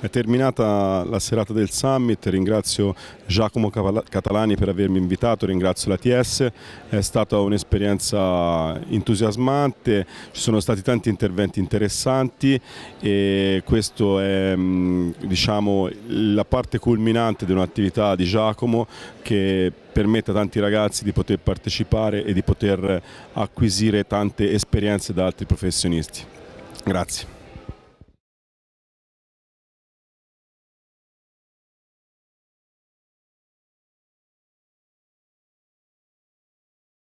È terminata la serata del summit, ringrazio Giacomo Catalani per avermi invitato, ringrazio l'ATS, è stata un'esperienza entusiasmante, ci sono stati tanti interventi interessanti e questa è mm, diciamo, la parte culminante di un'attività di Giacomo che permette a tanti ragazzi di poter partecipare e di poter acquisire tante esperienze da altri professionisti. Grazie.